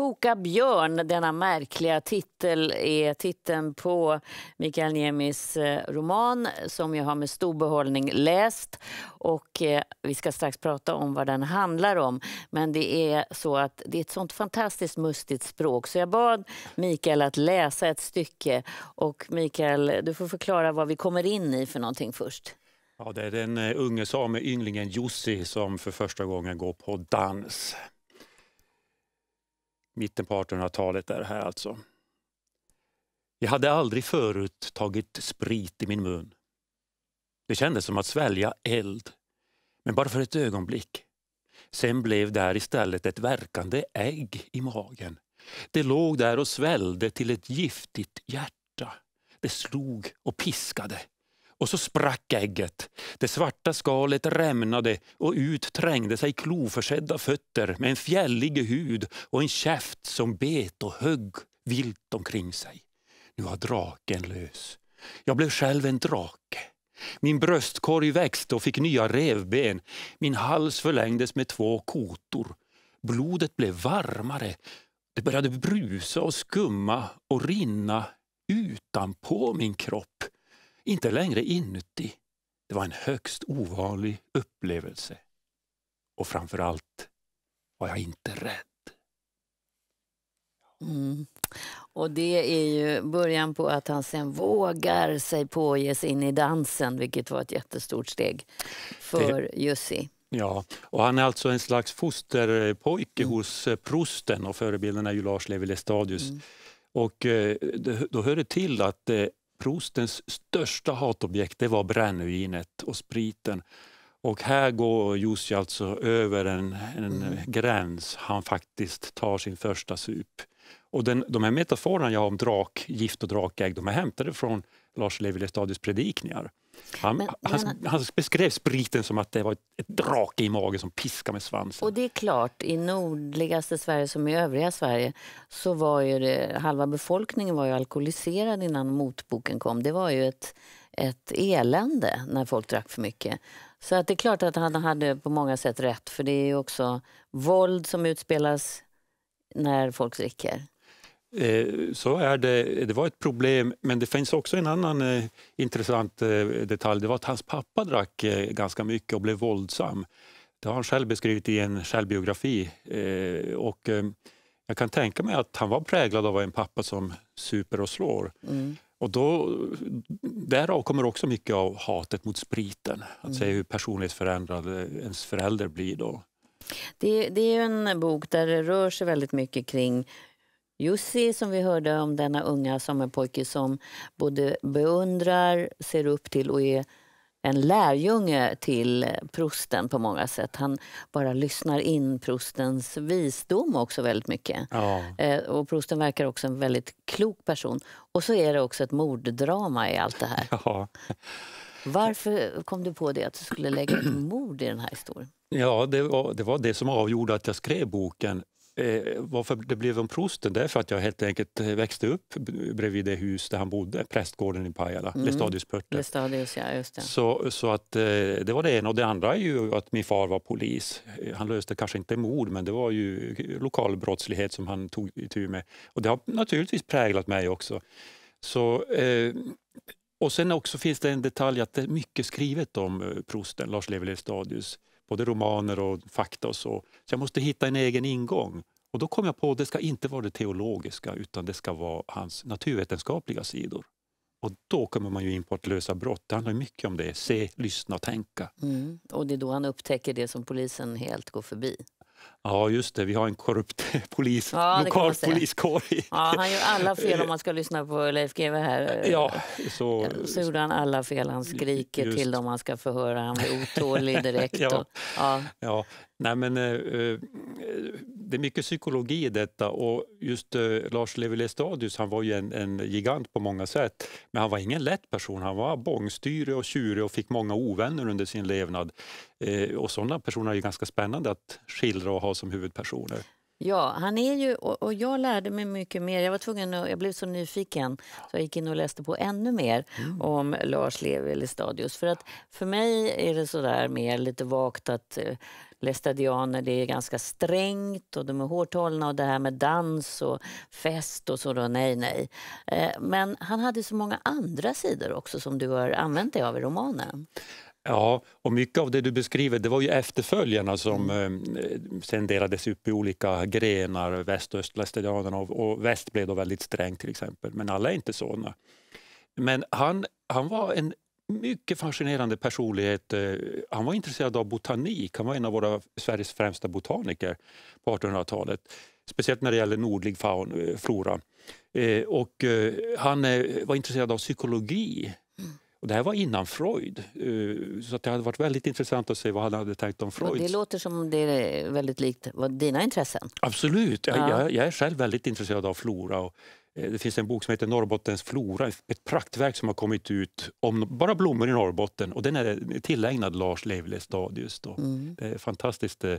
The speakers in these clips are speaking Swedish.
Koka björn, denna märkliga titel, är titeln på Mikael Niemis eh, roman som jag har med stor behållning läst. Och eh, vi ska strax prata om vad den handlar om. Men det är så att det är ett sånt fantastiskt mustigt språk så jag bad Mikael att läsa ett stycke. Och Mikael, du får förklara vad vi kommer in i för någonting först. Ja, det är den eh, unge same ynglingen Jussi som för första gången går på dans mitten på 1800-talet är det här alltså. Jag hade aldrig förut tagit sprit i min mun. Det kändes som att svälja eld, men bara för ett ögonblick. Sen blev där istället ett verkande ägg i magen. Det låg där och svällde till ett giftigt hjärta. Det slog och piskade. Och så sprack ägget. Det svarta skalet rämnade och ut trängde sig kloförsedda fötter med en fjällig hud och en käft som bet och högg vilt omkring sig. Nu var draken lös. Jag blev själv en drake. Min bröstkorg växte och fick nya revben. Min hals förlängdes med två kotor. Blodet blev varmare. Det började brusa och skumma och rinna utanpå min kropp inte längre inuti. Det var en högst ovanlig upplevelse. Och framför allt var jag inte rädd. Mm. Och det är ju början på att han sen vågar sig på att ge sig in i dansen, vilket var ett jättestort steg för Jussi. Ja, och han är alltså en slags fosterpojke mm. hos eh, prosten och förebilden är ju Lars Levi Lestadius. Mm. Och eh, då hör det till att eh, prostens största hatobjekt det var brännvinet och spriten. Och här går Jussi alltså över en, en mm. gräns. Han faktiskt tar sin första sup. Och den, de här metaforerna jag har om drak, gift och drakägg, de är hämtade från Lars Levi Lestadius predikningar. Han, men, han, men, han, beskrev spriten som att det var ett, ett drake i magen som piskade med svansen. Och det är klart, i nordligaste Sverige som i övriga Sverige så var ju det, halva befolkningen var ju alkoholiserad innan motboken kom. Det var ju ett, ett elände när folk drack för mycket. Så att det är klart att han hade på många sätt rätt för det är ju också våld som utspelas när folk dricker. Eh, så är det, det var ett problem, men det finns också en annan eh, intressant eh, detalj. Det var att hans pappa drack ganska mycket och blev våldsam. Det har han själv beskrivit i en självbiografi. och, jag kan tänka mig att han var präglad av en pappa som super och slår. Mm. Och då, därav kommer också mycket av hatet mot spriten. Att mm. se hur personligt förändrad ens förälder blir då. Det, det, är en bok där det rör sig väldigt mycket kring Jussi som vi hörde om denna unga sommarpojke som både beundrar, ser upp till och är en lärjunge till prosten på många sätt. Han bara lyssnar in prostens visdom också väldigt mycket. Ja. Eh, och prosten verkar också en väldigt klok person. Och så är det också ett morddrama i allt det här. Ja. Varför kom du på det, att du skulle lägga ett mord i den här historien? Ja, det var, det var det som avgjorde att jag skrev boken. Eh, varför det blev om prosten, det är för att jag helt enkelt eh, växte upp bredvid det hus där han bodde, prästgården i Pajala, mm. pörte Lestadius, ja, just det. Så, så att, eh, det var det ena. Och det andra är ju att min far var polis. Han löste kanske inte mord, men det var ju lokal brottslighet som han tog itu med. Och det har naturligtvis präglat mig också. Så, eh, och sen också finns det en detalj att det är mycket skrivet om prosten, Lars Levi Lestadius både romaner och fakta och så. Så jag måste hitta en egen ingång. Och då kom jag på att det ska inte vara det teologiska utan det ska vara hans naturvetenskapliga sidor. Och då kommer man ju in på att lösa brott. Det handlar mycket om det. Se, lyssna, tänka. Mm. Och det är då han upptäcker det som polisen helt går förbi. Ja, just det. Vi har en korrupt polis, ja, lokal poliskår. Ja, han gör alla fel om man ska lyssna på Leif GW här. Ja, så, så gjorde han alla fel. Han skriker just. till dem han ska förhöra. Han blir otålig direkt. ja. Och, ja. ja. Nej, men, eh, eh, det är mycket psykologi i detta och just eh, Lars Levi Stadius, han var ju en, en, gigant på många sätt. Men han var ingen lätt person. Han var bångstyrig och tjurig och fick många ovänner under sin levnad. Eh, och sådana personer är ju ganska spännande att skildra och ha som huvudpersoner. Ja, han är ju, och, och, jag lärde mig mycket mer. Jag var tvungen att, jag blev så nyfiken så jag gick in och läste på ännu mer mm. om Lars Levi Lestadius. För att för mig är det sådär mer lite vagt att eh, Lestadianer, det är ganska strängt och de är hårt hållna och det här med dans och fest och så då, nej, nej. Eh, men han hade så många andra sidor också som du har använt dig av i romanen. Ja, och mycket av det du beskriver det var ju efterföljarna som mm. Eh, sen delades upp i olika grenar, väst och östlästadianerna och väst blev då väldigt sträng till exempel, men alla är inte sådana. Men han, han var en mycket fascinerande personlighet. Eh, han var intresserad av botanik. Han var en av våra Sveriges främsta botaniker på 1800-talet. Speciellt när det gäller nordlig faun, eh, flora. Och han var intresserad av psykologi, och det här var innan Freud, eh, så det hade varit väldigt intressant att se vad han hade tänkt om Freud. det låter som det är väldigt likt dina intressen. Absolut, ja. jag, jag, är själv väldigt intresserad av flora och Eh, det finns en bok som heter Norrbottens flora, ett praktverk som har kommit ut om bara blommor i Norrbotten. Och den är tillägnad Lars Levle Stadius. Mm. Det eh, är fantastiskt. Eh,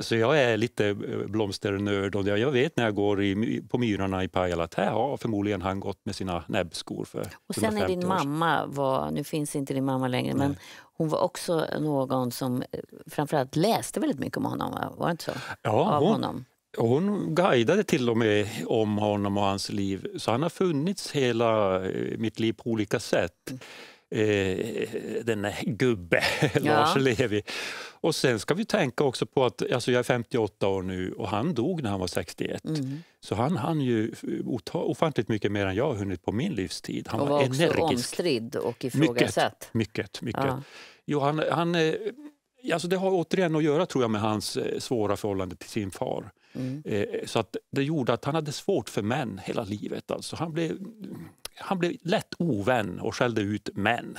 så jag är lite blomsternörd och jag vet när jag går i, på myrarna i Pajala att här har förmodligen han gått med sina näbbskor för Och sen är din mamma, var, nu finns inte din mamma längre, Nej. men hon var också någon som framförallt läste väldigt mycket om honom, var det inte så? Ja, Av hon, honom hon guidade till och med om honom och hans liv, så han har funnits hela eh, mitt liv på olika sätt. Eh, den där gubbe, ja. Lars Levi. Och sen ska vi tänka också på att alltså jag är 58 år nu och han dog när han var 61. Mm. Så han hann ju ofantligt mycket mer än jag har hunnit på min livstid. Han och var, var också energisk. omstridd och ifrågasatt. Mycket, mycket. mycket. Ja. Jo, han, han, eh, alltså det har återigen att göra tror jag med hans eh, svåra förhållande till sin far. Mm. Eh, så att det gjorde att han hade svårt för män hela livet. Alltså han, blev, han blev lätt ovän och skällde ut män.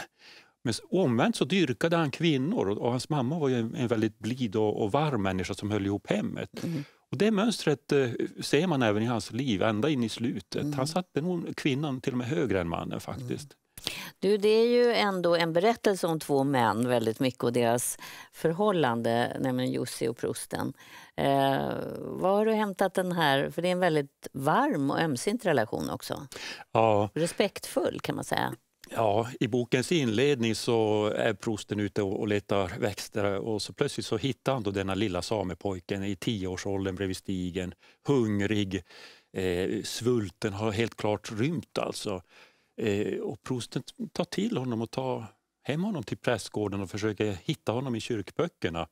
Men omvänt så dyrkade han kvinnor och, hans mamma var en, en, väldigt blid och, varm människa som höll ihop hemmet. Mm. Och det mönstret eh, ser man även i hans liv, ända in i slutet. Mm. Han satte nog kvinnan till och med högre än mannen. Mm. faktiskt. Du, det är ju ändå en berättelse om två män väldigt mycket och deras förhållande, nämligen Jussi och prosten. Eh, var har du hämtat den här, för det är en väldigt varm och ömsint relation också. Ja. Respektfull kan man säga. Ja, i bokens inledning så är prosten ute och letar växter och så plötsligt så hittar han då denna lilla samepojken i tioårsåldern bredvid stigen, hungrig, eh, svulten, har helt klart rymt alltså. Eh, och prosten tar till honom och tar hem honom till prästgården och försöker hitta honom i kyrkböckerna.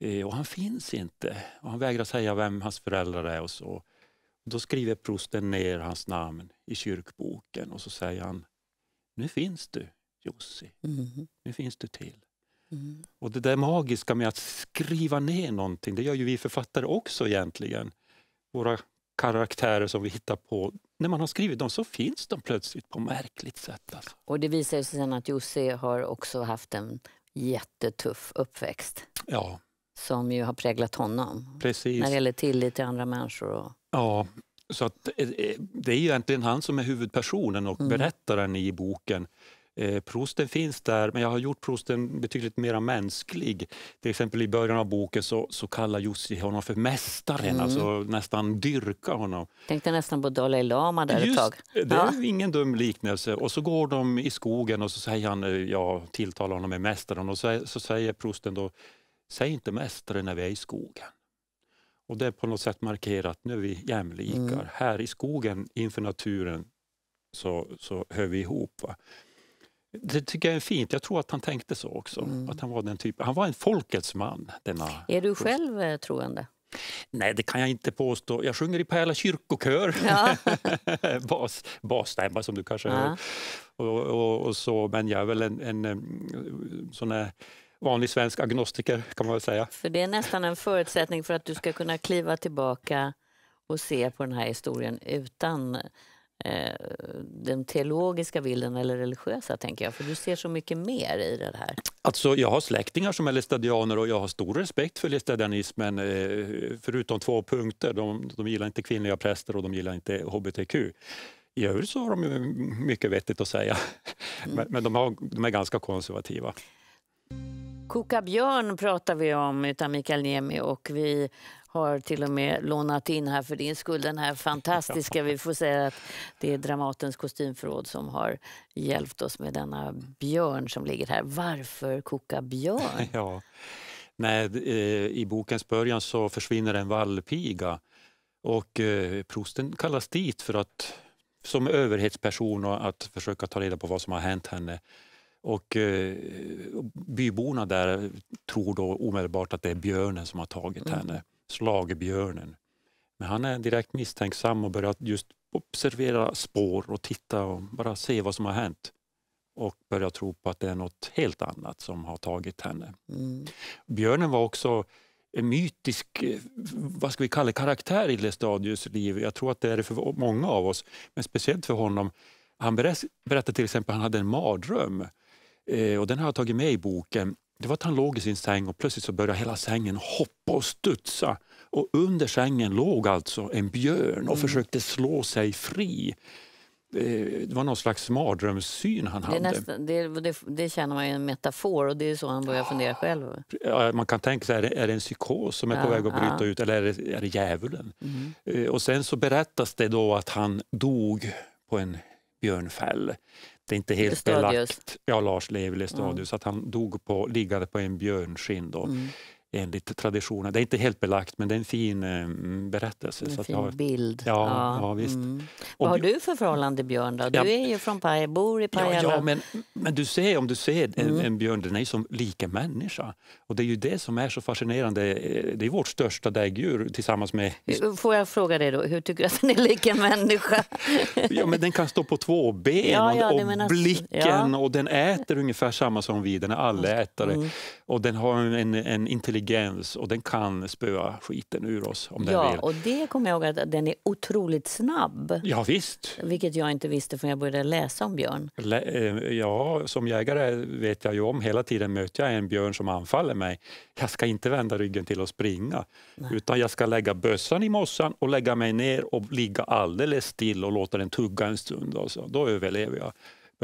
Eh, och han finns inte. Och han vägrar säga vem hans föräldrar är och så. Då skriver prosten ner hans namn i kyrkboken och så säger han Nu finns du Jussi. Mm. Nu finns du till. Mm. Och det där magiska med att skriva ner någonting, det gör ju vi författare också egentligen. Våra karaktärer som vi hittar på, när man har skrivit dem så finns de plötsligt på märkligt sätt. Alltså. Och det visar sig sen att Jussi har också haft en jättetuff uppväxt. Ja. Som ju har präglat honom. Precis. När det gäller tillit till andra människor. Och... Ja, så att, eh, eh, det är egentligen han som är huvudpersonen och mm. berättaren i boken. Eh, prosten finns där, men jag har gjort prosten betydligt mer mänsklig. Till exempel i början av boken så, så kallar Jussi honom för mästaren, mm. alltså nästan dyrka honom. Tänkte nästan på Dalai Lama där Just, ett tag. Det ja. är ingen dum liknelse. Och så går de i skogen och så säger han, eh, jag tilltalar honom med mästaren och så, så säger prosten då, säg inte Mästaren när vi är i skogen. Och det är på något sätt markerat, nu är vi jämlikar. Mm. Här i skogen, inför naturen, så, så hör vi ihop. Va? Det tycker jag är fint. Jag tror att han tänkte så också. Mm. Att han, var den typen. han var en folkets man. Denna... Är du själv eh, troende? Nej, det kan jag inte påstå. Jag sjunger i Pärla kyrkokör, ja. bas, basstämma som du kanske ja. hör. Och, och, och, så, men jag är väl en, en eh, sån här vanlig svensk agnostiker kan man väl säga. För det är nästan en förutsättning för att du ska kunna kliva tillbaka och se på den här historien utan Eh, den teologiska bilden eller religiösa, tänker jag? För du ser så mycket mer i det här. Alltså, jag har släktingar som är lestadianer och jag har stor respekt för lestadianismen, eh, förutom två punkter. De, de gillar inte kvinnliga präster och de gillar inte hbtq. I övrigt så har de mycket vettigt att säga, mm. men, men de, har, de är ganska konservativa. Koka björn pratar vi om utan Mikael Niemi och vi har till och med lånat in här för din skull den här fantastiska, vi får säga att det är Dramatens kostymförråd som har hjälpt oss med denna björn som ligger här. Varför koka björn? ja. Nej, eh, I bokens början så försvinner en vallpiga och eh, prosten kallas dit för att som överhetsperson och att försöka ta reda på vad som har hänt henne. Och eh, byborna där tror då omedelbart att det är björnen som har tagit mm. henne slagbjörnen. Men han är direkt misstänksam och börjar just observera spår och titta och bara se vad som har hänt och börjar tro på att det är något helt annat som har tagit henne. Mm. Björnen var också en mytisk, vad ska vi kalla karaktär i Lestadius liv. Jag tror att det är det för många av oss, men speciellt för honom. Han berättade till exempel att han hade en mardröm eh, och den har jag tagit med i boken. Det var att han låg i sin säng och plötsligt så började hela sängen hoppa och studsa. Och under sängen låg alltså en björn och mm. försökte slå sig fri. Eh, det var någon slags mardrömssyn han hade. Det, nästan, det, det, det, känner man är en metafor och det är så han börjar fundera själv. Ja, man kan tänka sig, är det, är det en psykos som är ja, på väg att bryta ja. ut eller är det, är det djävulen? Mm. Eh, och sen så berättas det då att han dog på en björnfäll det är inte helt belagt. Ja, Lars Levi Stadius, mm. att han dog på, liggande på en björnskinn. Då. Mm enligt traditionen. Det är inte helt belagt men det är en fin eh, berättelse. En så fin har... bild. Ja, ja. ja visst. Mm. Vad har du för förhållande Björn? Då? Du ja, är ju från Pajala, bor i Pajala. Ja, ja, men, men du ser, om du ser en, mm. en björn, den är ju som lik en människa. Och det är ju det som är så fascinerande. Eh, det är vårt största däggdjur tillsammans med... Får jag fråga dig då, hur tycker du att den är lik en människa? ja, men den kan stå på två ben och, och menar... blicken och den äter ungefär samma som vi, den är allätare. Mm. Och den har en, en intelligens intelligens och den kan spöa skiten ur oss om ja, vill. Och det kommer jag ihåg att den är otroligt snabb. Ja, visst. Vilket jag inte visste förrän jag började läsa om björn. Eh, ja, som jägare vet jag ju om, hela tiden möter jag en björn som anfaller mig. Jag ska inte vända ryggen till och springa. Nej. Utan jag ska lägga bössan i mossan och lägga mig ner och ligga alldeles still och låta den tugga en stund. Alltså. Då överlever jag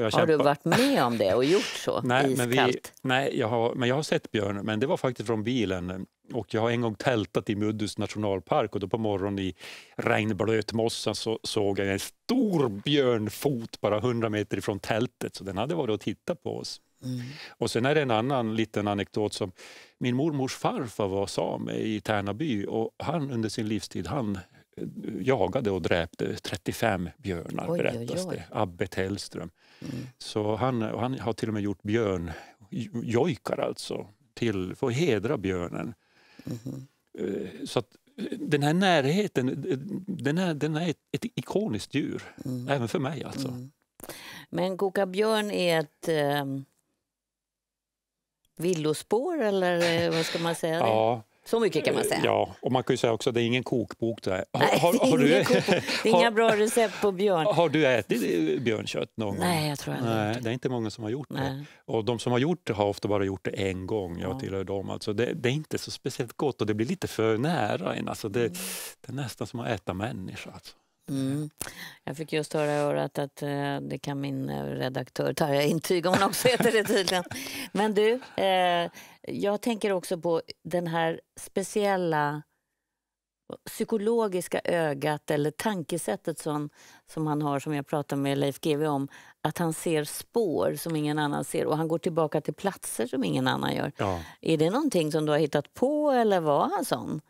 har kämpat. du varit med om det och gjort så nej, Men vi, nej, jag har, men jag har sett björn, men det var faktiskt från bilen. Och jag har en gång tältat i Muddus nationalpark och då på morgonen i regnblöt mossa så såg jag en stor björnfot bara 100 meter ifrån tältet. Så den hade varit och tittat på oss. Mm. Och sen är det en annan liten anekdot. som Min mormors farfar var same i Tärnaby och han under sin livstid han jagade och dräpte 35 björnar, oj, berättas oj, oj. det. Abbe Tellström. Mm. Så han, han har till och med gjort björnjojkar, alltså, till, för att hedra björnen. Mm. Så att eh, den här närheten, eh, den är, den är ett, ikoniskt djur, mm. även för mig. alltså. Mm. Men Goka björn är ett... Eh villospår eller vad ska man säga? Det? Ja, så mycket kan man eh, säga. Ja, och man kan ju säga också att det är ingen kokbok det här. Nej, har, har, du, inga bra recept på björn. Har du ätit eh, björnkött någon gång? Nej, jag tror jag Nej, Det är inte många som har gjort Nej. det. Och de som har gjort det har ofta bara gjort det en gång. Jag ja. dem. Alltså det, det, är inte så speciellt gott och det blir lite för nära en. Alltså det, mm. det är nästan som att äta människa. Alltså. Mm. Jag fick just höra i örat att eh, det kan min eh, redaktör Tarja intyga, hon också heter det tydligen. Men du, eh, jag tänker också på den här speciella psykologiska ögat eller tankesättet som, som han har, som jag pratade med Leif GW om, att han ser spår som ingen annan ser och han går tillbaka till platser som ingen annan gör. Ja. Är det någonting som du har hittat på eller var han sån?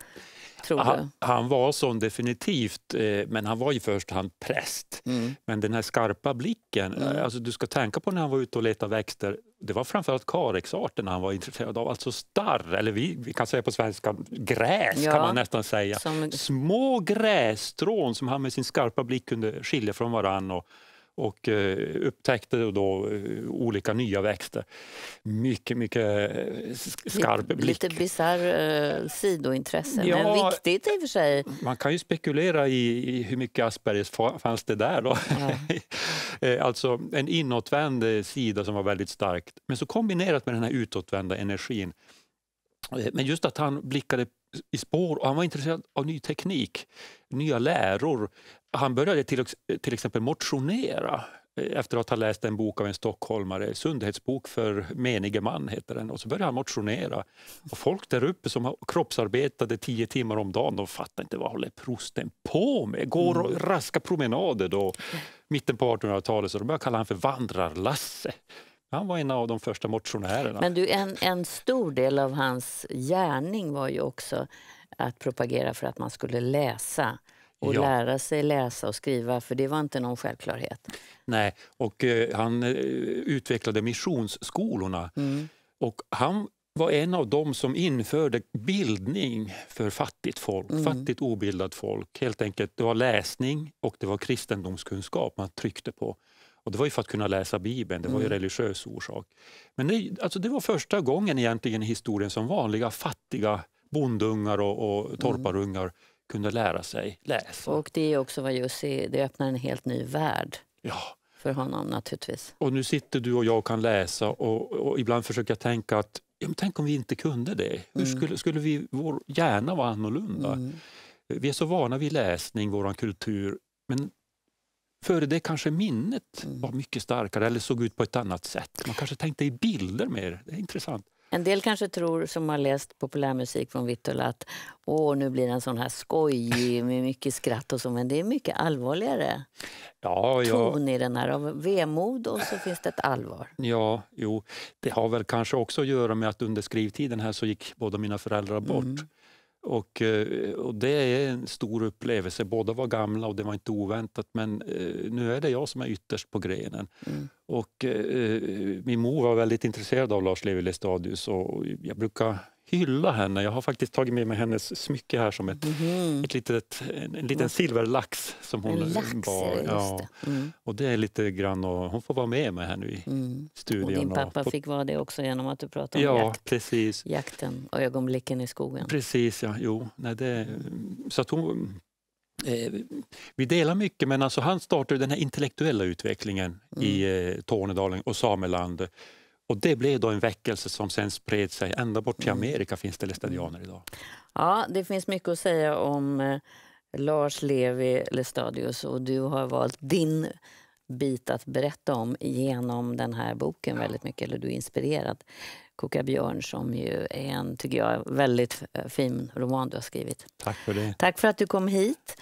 tror han, du? Han var sån definitivt, eh, men han var i första hand präst. Mm. Men den här skarpa blicken, eh, mm. alltså du ska tänka på när han var ute och letade växter, det var framförallt karexarterna han var intresserad av, alltså starr, eller vi, vi kan säga på svenska gräs ja, kan man nästan säga. Som... Små grässtrån som han med sin skarpa blick kunde skilja från varann. Och, och eh, upptäckte då eh, olika nya växter. Mycket, mycket eh, skarp blick. Lite bisarr sidointresse, ja, men viktigt i och för sig. Man kan ju spekulera i, hur mycket Aspergers fanns det där då. Ja. alltså en inåtvänd sida som var väldigt stark. men så kombinerat med den här utåtvända energin. Men just att han blickade i spår och han var intresserad av ny teknik, nya läror. Han började till, till exempel motionera eh, efter att ha läst en bok av en stockholmare, Sundhetsbok för menige man heter den. Och så började han motionera. Och folk där uppe som kroppsarbetade tio timmar om dagen, de fattar inte vad håller prosten på med? Går och mm. raska promenader då, mitten på 1800-talet, så de började kalla honom för lasse han var en av de första motionärerna. Men du, en, en stor del av hans gärning var ju också att propagera för att man skulle läsa och ja. lära sig läsa och skriva, för det var inte någon självklarhet. Nej, och eh, han eh, utvecklade missionsskolorna. Mm. Och han var en av dem som införde bildning för fattigt folk, mm. fattigt obildat folk. Helt enkelt, det var läsning och det var kristendomskunskap man tryckte på. Och det var ju för att kunna läsa Bibeln, det var ju mm. religiös orsak. Men det, alltså det var första gången egentligen i historien som vanliga fattiga bondungar och, och mm. torparungar mm. kunde lära sig läsa. Och det är också vad Jussi, det öppnar en helt ny värld. Ja. För honom naturligtvis. Och nu sitter du och jag och kan läsa och, och ibland försöker jag tänka att ja, tänk om vi inte kunde det? Hur mm. skulle, skulle vi, vår hjärna vara annorlunda? Mm. Vi är så vana vid läsning, vår kultur, men Före det kanske minnet var mm. mycket starkare eller såg ut på ett annat sätt. Man kanske tänkte i bilder mer. Det är intressant. En del kanske tror, som har läst populärmusik från Vittula att åh, nu blir den sån här skojig med mycket skratt och så, men det är mycket allvarligare ja, jag... ton i den här. Av vemod och så finns det ett allvar. Ja, jo. Det har väl kanske också att göra med att under skrivtiden här så gick båda mina föräldrar bort. Mm. Och, eh, och, det är en stor upplevelse. Båda var gamla och det var inte oväntat men eh, nu är det jag som är ytterst på grenen. Mm. Och, eh, eh min mor var väldigt intresserad av Lars Levi Lestadius och jag brukar hylla henne. Jag har faktiskt tagit med mig hennes smycke här som ett, mm. ett litet, en, en liten silverlax som hon en lax, bar. Ja. Mm. Och det är lite grann och, hon får vara med mig här nu i mm. studion. Och din pappa och på... fick vara det också genom att du pratade om ja, jakt, precis. jakten och ögonblicken i skogen. Precis, ja. Jo, nej, det, så att hon, eh, vi delar mycket men alltså han startade den här intellektuella utvecklingen i mm. eh, Tornedalen och Sameland och det blev då en väckelse som sen spred sig. Ända bort till mm. Amerika finns det laestadianer idag. Ja, det finns mycket att säga om eh, Lars Levi Lestadius och du har valt din bit att berätta om genom den här boken ja. väldigt mycket, eller du är inspirerad. Koka björn som ju är en, tycker jag, väldigt eh, fin roman du har skrivit. Tack för det. Tack för att du kom hit.